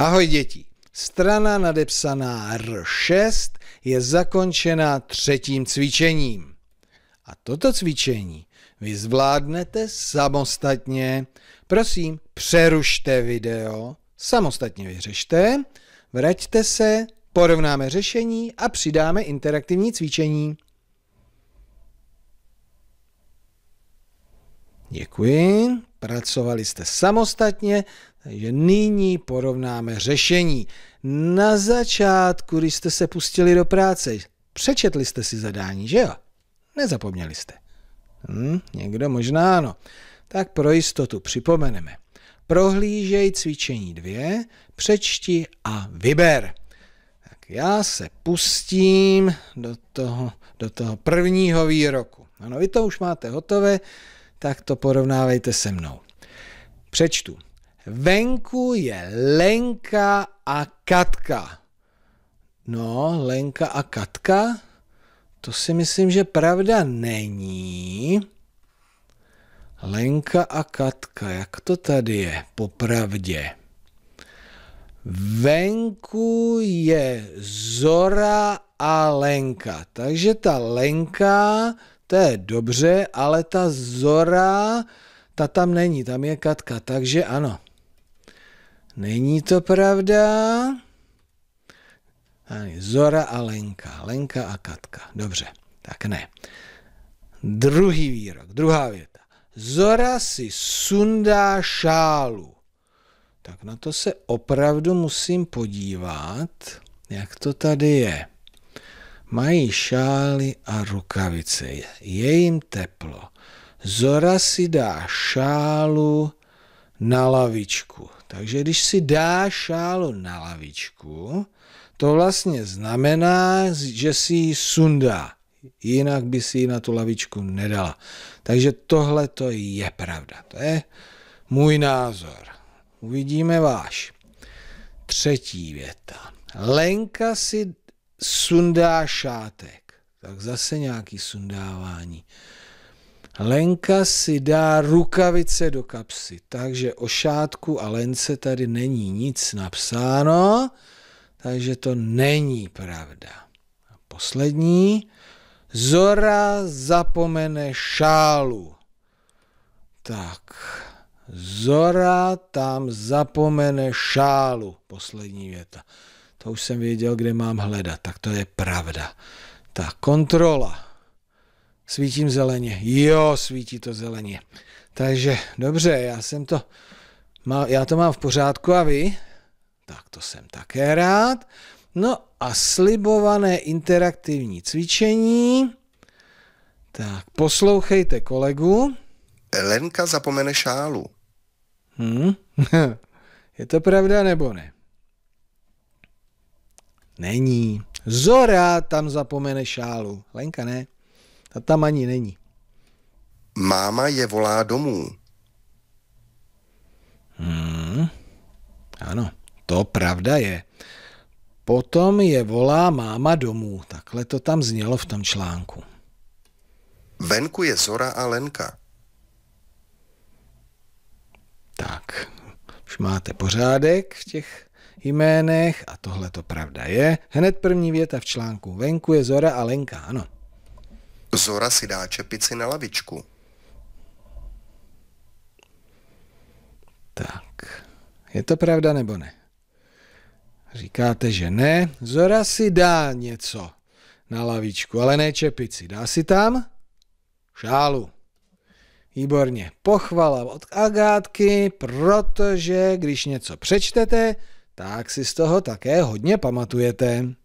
Ahoj děti. Strana nadepsaná R6 je zakončena třetím cvičením. A toto cvičení vy zvládnete samostatně. Prosím, přerušte video, samostatně vyřešte, vraťte se, porovnáme řešení a přidáme interaktivní cvičení. Děkuji. Pracovali jste samostatně, takže nyní porovnáme řešení. Na začátku, když jste se pustili do práce, přečetli jste si zadání, že jo? Nezapomněli jste. Hm, někdo možná ano. Tak pro jistotu připomeneme. Prohlížej cvičení dvě, přečti a vyber. Tak já se pustím do toho, do toho prvního výroku. Ano, vy to už máte hotové, tak to porovnávejte se mnou. Přečtu. Venku je Lenka a Katka. No, Lenka a Katka? To si myslím, že pravda není. Lenka a Katka, jak to tady je popravdě? Venku je Zora a Lenka. Takže ta Lenka, to je dobře, ale ta Zora, ta tam není, tam je Katka, takže ano. Není to pravda? Zora a Lenka. Lenka a Katka. Dobře, tak ne. Druhý výrok, druhá věta. Zora si sundá šálu. Tak na to se opravdu musím podívat, jak to tady je. Mají šály a rukavice, je jim teplo. Zora si dá šálu na lavičku. Takže když si dá šálu na lavičku, to vlastně znamená, že si ji sundá. Jinak by si ji na tu lavičku nedala. Takže tohle to je pravda. To je můj názor. Uvidíme váš. Třetí věta. Lenka si sundá šátek. Tak zase nějaký sundávání. Lenka si dá rukavice do kapsy, takže o šátku a lence tady není nic napsáno, takže to není pravda. A poslední. Zora zapomene šálu. Tak, Zora tam zapomene šálu. Poslední věta. To už jsem věděl, kde mám hledat, tak to je pravda. Tak kontrola. Svítím zeleně. Jo, svítí to zeleně. Takže dobře, já jsem to, já to mám v pořádku a vy? Tak to jsem také rád. No a slibované interaktivní cvičení. Tak, poslouchejte kolegu. Lenka zapomene šálu. Hmm. Je to pravda nebo ne? Není. Zora tam zapomene šálu. Lenka ne. A tam ani není. Máma je volá domů. Hmm. Ano, to pravda je. Potom je volá máma domů. Takhle to tam znělo v tom článku. Venku je Zora a Lenka. Tak, už máte pořádek v těch jménech a tohle to pravda je. Hned první věta v článku. Venku je Zora a Lenka, ano. Zora si dá čepici na lavičku. Tak, je to pravda nebo ne? Říkáte, že ne. Zora si dá něco na lavičku, ale ne čepici. Dá si tam šálu. Výborně. Pochvala od Agátky, protože když něco přečtete, tak si z toho také hodně pamatujete.